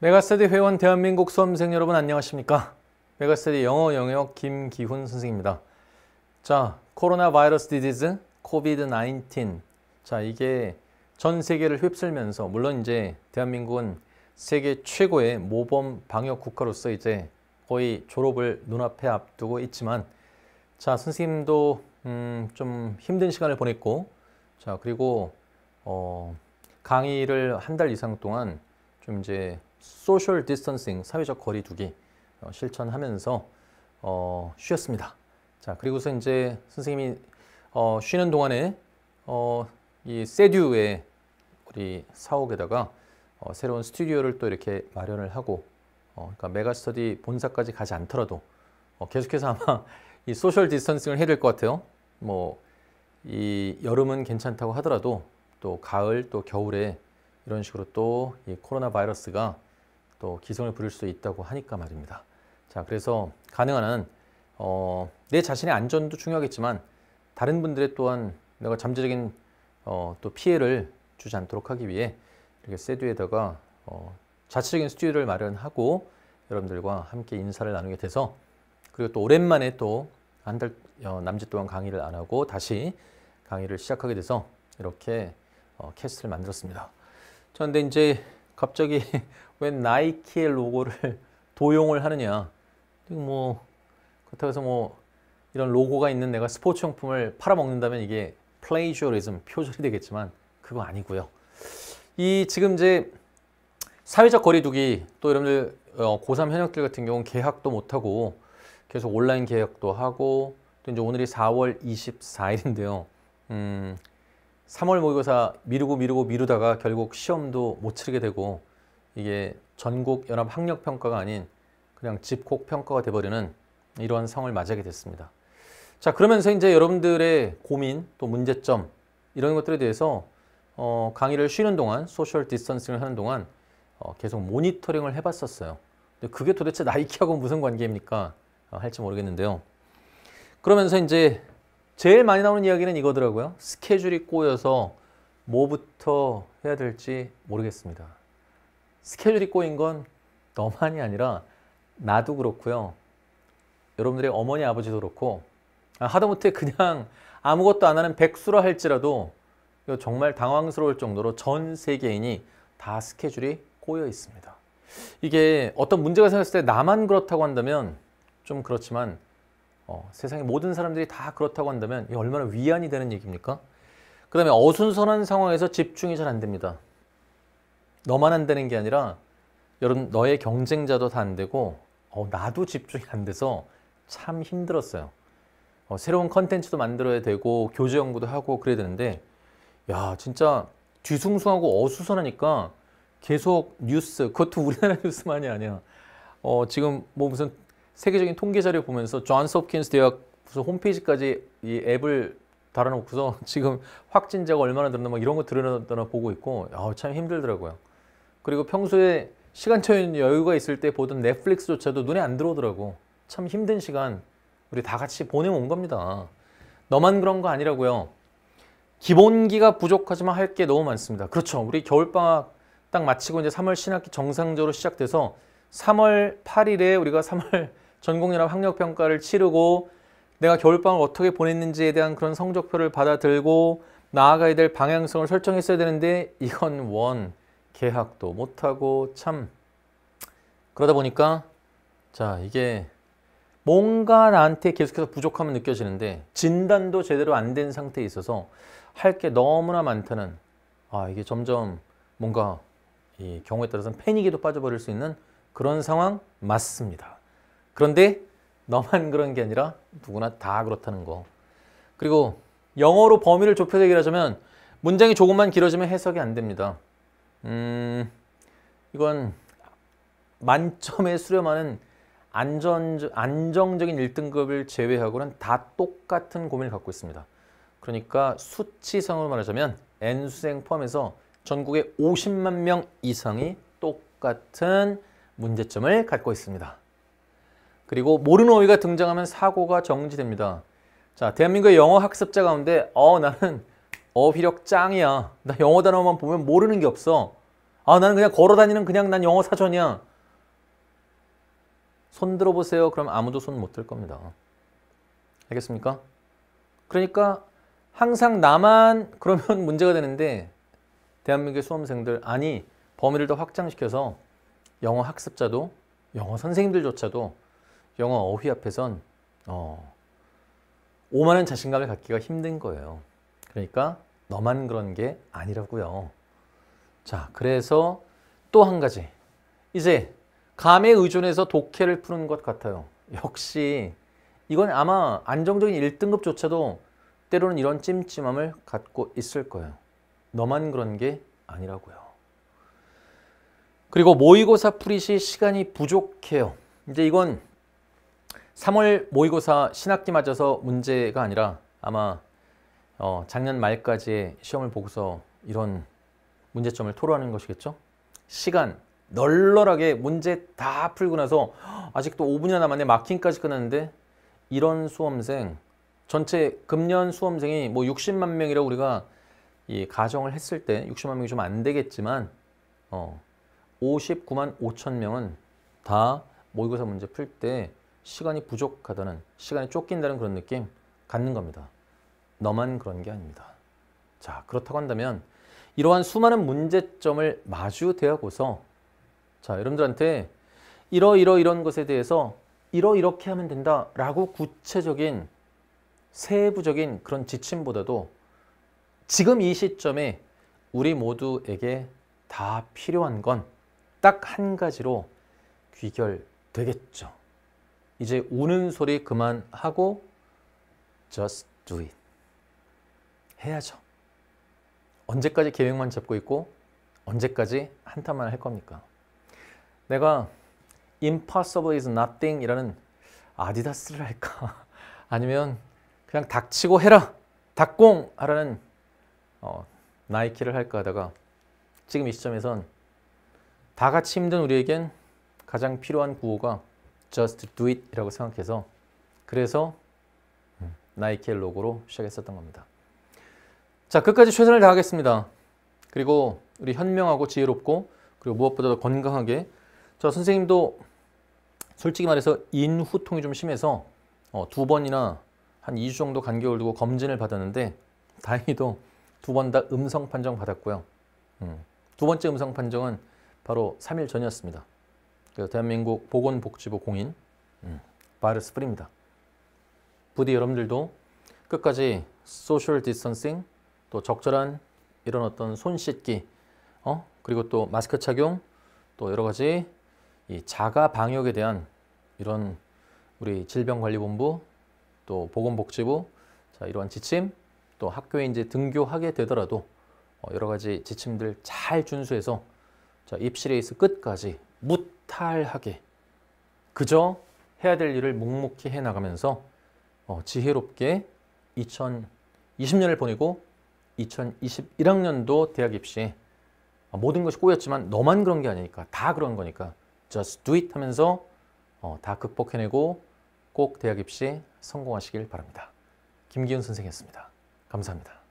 메가스터디 회원 대한민국 수험생 여러분 안녕하십니까? 메가스터디 영어 영역 김기훈 선생입니다. 자, 코로나 바이러스 디디즈, 코비드 19. 자, 이게 전 세계를 휩쓸면서 물론 이제 대한민국은 세계 최고의 모범 방역 국가로서 이제 거의 졸업을 눈앞에 앞두고 있지만 자, 선생님도 음, 좀 힘든 시간을 보냈고 자, 그리고 어, 강의를 한 달 이상 동안 좀 이제 소셜 디스턴싱, 사회적 거리 두기 어, 실천하면서 어, 쉬었습니다. 자, 그리고서 이제 선생님이 어, 쉬는 동안에 어, 이 세듀의 우리 사옥에다가 어, 새로운 스튜디오를 또 이렇게 마련을 하고 어, 그러니까 메가스터디 본사까지 가지 않더라도 어, 계속해서 아마 이 소셜 디스턴싱을 해야 될 것 같아요. 뭐 이 여름은 괜찮다고 하더라도 또 가을 또 겨울에 이런 식으로 또이 코로나 바이러스가 또 기승을 부릴 수 있다고 하니까 말입니다. 자, 그래서 가능한 한, 어, 내 자신의 안전도 중요하겠지만 다른 분들의 또한 내가 잠재적인 어, 또 피해를 주지 않도록 하기 위해 이렇게 세듀에다가 어, 자체적인 스튜디오를 마련하고 여러분들과 함께 인사를 나누게 돼서 그리고 또 오랜만에 또 한달 어, 남짓 동안 강의를 안 하고 다시 강의를 시작하게 돼서 이렇게 어, 캐스트를 만들었습니다. 그런데 이제 갑자기 왜 나이키의 로고를 도용을 하느냐. 뭐 그렇다고 해서 뭐 이런 로고가 있는 내가 스포츠 용품을 팔아먹는다면 이게 플레이저리즘 표절이 되겠지만 그거 아니고요. 이 지금 이제 사회적 거리두기 또 여러분들 어, 고3 현역들 같은 경우는 계약도 못하고 계속 온라인 계약도 하고 또 이제 오늘이 4월 24일인데요. 음, 3월 모의고사 미루고 미루고 미루다가 결국 시험도 못 치르게 되고 이게 전국 연합 학력 평가가 아닌 그냥 집콕 평가가 돼버리는 이러한 상황을 맞이하게 됐습니다. 자 그러면서 이제 여러분들의 고민 또 문제점 이런 것들에 대해서 어, 강의를 쉬는 동안 소셜 디스턴싱을 하는 동안 어, 계속 모니터링을 해봤었어요. 근데 그게 도대체 나이키하고 무슨 관계입니까? 아, 할지 모르겠는데요. 그러면서 이제 제일 많이 나오는 이야기는 이거더라고요. 스케줄이 꼬여서 뭐부터 해야 될지 모르겠습니다. 스케줄이 꼬인 건 너만이 아니라 나도 그렇고요. 여러분들의 어머니 아버지도 그렇고 아, 하다못해 그냥 아무것도 안 하는 백수라 할지라도 정말 당황스러울 정도로 전 세계인이 다 스케줄이 꼬여 있습니다. 이게 어떤 문제가 생겼을 때 나만 그렇다고 한다면 좀 그렇지만 어, 세상의 모든 사람들이 다 그렇다고 한다면 얼마나 위안이 되는 얘기입니까? 그 다음에 어순선한 상황에서 집중이 잘 안 됩니다. 너만 안 되는 게 아니라 여러분 너의 경쟁자도 다 안 되고 어, 나도 집중이 안 돼서 참 힘들었어요. 어, 새로운 컨텐츠도 만들어야 되고 교재 연구도 하고 그래야 되는데 야 진짜 뒤숭숭하고 어수선하니까 계속 뉴스 그것도 우리나라 뉴스만이 아니야. 어, 지금 뭐 무슨 세계적인 통계 자료 보면서 존스 홉킨스 대학 무슨 홈페이지까지 이 앱을 달아놓고서 지금 확진자가 얼마나 늘었나 막 이런 거 들여다보고 있고 아, 참 힘들더라고요. 그리고 평소에 시간적인 여유가 있을 때 보던 넷플릭스조차도 눈에 안 들어오더라고. 참 힘든 시간 우리 다 같이 보내온 겁니다. 너만 그런 거 아니라고요. 기본기가 부족하지만 할 게 너무 많습니다. 그렇죠. 우리 겨울방학 딱 마치고 이제 3월 신학기 정상적으로 시작돼서 3월 8일에 우리가 3월 전공연합 학력평가를 치르고 내가 겨울방학 을 어떻게 보냈는지에 대한 그런 성적표를 받아들고 나아가야 될 방향성을 설정했어야 되는데 이건 원, 계약도 못하고 참 그러다 보니까 자 이게 뭔가 나한테 계속해서 부족함은 느껴지는데 진단도 제대로 안 된 상태에 있어서 할 게 너무나 많다는 아 이게 점점 뭔가 이 경우에 따라서는 패닉에도 빠져버릴 수 있는 그런 상황 맞습니다. 그런데 너만 그런 게 아니라 누구나 다 그렇다는 거. 그리고 영어로 범위를 좁혀서 얘기를 하자면 문장이 조금만 길어지면 해석이 안 됩니다. 음, 이건 만점에 수렴하는 안전, 안정적인 1등급을 제외하고는 다 똑같은 고민을 갖고 있습니다. 그러니까 수치상으 말하자면 N수생 포함해서 전국의 50만 명 이상이 똑같은 문제점을 갖고 있습니다. 그리고 모르는 어휘가 등장하면 사고가 정지됩니다. 자, 대한민국의 영어 학습자 가운데 어 나는 어휘력 짱이야. 나 영어 단어만 보면 모르는 게 없어. 아, 나는 그냥 걸어 다니는 그냥 난 영어 사전이야. 손 들어보세요. 그럼 아무도 손 못 들 겁니다. 알겠습니까? 그러니까 항상 나만 그러면 문제가 되는데 대한민국의 수험생들 아니 범위를 더 확장시켜서 영어 학습자도 영어 선생님들조차도 영어 어휘 앞에선 어, 오만한 자신감을 갖기가 힘든 거예요. 그러니까 너만 그런 게 아니라고요. 자, 그래서 또 한 가지. 이제 감에 의존해서 독해를 푸는 것 같아요. 역시 이건 아마 안정적인 1등급조차도 때로는 이런 찜찜함을 갖고 있을 거예요. 너만 그런 게 아니라고요. 그리고 모의고사 풀이시 시간이 부족해요. 이제 이건 3월 모의고사 신학기 맞아서 문제가 아니라 아마 어, 작년 말까지의 시험을 보고서 이런 문제점을 토로하는 것이겠죠? 시간 널널하게 문제 다 풀고 나서 아직도 5분이나 남았네 마킹까지 끝났는데 이런 수험생 전체 금년 수험생이 뭐 60만 명이라고 우리가 이 가정을 했을 때 60만 명이 좀 안 되겠지만 어 59만 5천 명은 다 모의고사 문제 풀 때 시간이 부족하다는 시간이 쫓긴다는 그런 느낌 갖는 겁니다. 너만 그런 게 아닙니다. 자, 그렇다고 한다면 이러한 수많은 문제점을 마주대하고서 자, 여러분들한테 이러이러 이런 것에 대해서 이러이렇게 하면 된다라고 구체적인 세부적인 그런 지침보다도 지금 이 시점에 우리 모두에게 다 필요한 건 딱 한 가지로 귀결되겠죠. 이제 우는 소리 그만하고 just do it. 해야죠. 언제까지 계획만 잡고 있고 언제까지 한탄만 할 겁니까? 내가 impossible is nothing 이라는 아디다스를 할까? 아니면 그냥 닥치고 해라! 닥공! 하라는 어, 나이키를 할까 하다가 지금 이 시점에선 다 같이 힘든 우리에겐 가장 필요한 구호가 just do it 이라고 생각해서 그래서 음, 나이키의 로고로 시작했었던 겁니다. 자, 끝까지 최선을 다하겠습니다. 그리고 우리 현명하고 지혜롭고 그리고 무엇보다도 건강하게 저 선생님도 솔직히 말해서 인후통이 좀 심해서 어, 두 번이나 한 2주 정도 간격을 두고 검진을 받았는데 다행히도 두 번 다 음성 판정 받았고요. 음, 두 번째 음성 판정은 바로 3일 전이었습니다. 그 대한민국 보건복지부 공인 음, 바러스프리입니다 부디 여러분들도 끝까지 소셜 디스턴싱 또 적절한 이런 어떤 손 씻기, 어? 그리고 또 마스크 착용, 또 여러 가지 이 자가 방역에 대한 이런 우리 질병관리본부 또 보건복지부 자, 이러한 지침 또 학교에 이제 등교하게 되더라도 어, 여러 가지 지침들 잘 준수해서 자, 입시 레이스 끝까지 무탈하게 그저 해야 될 일을 묵묵히 해나가면서 어, 지혜롭게 2020년을 보내고 2021학년도 대학 입시 아, 모든 것이 꼬였지만 너만 그런 게 아니니까 다 그런 거니까 just do it 하면서 어, 다 극복해내고 꼭 대학 입시 성공하시길 바랍니다. 김기훈 선생이었습니다. 감사합니다.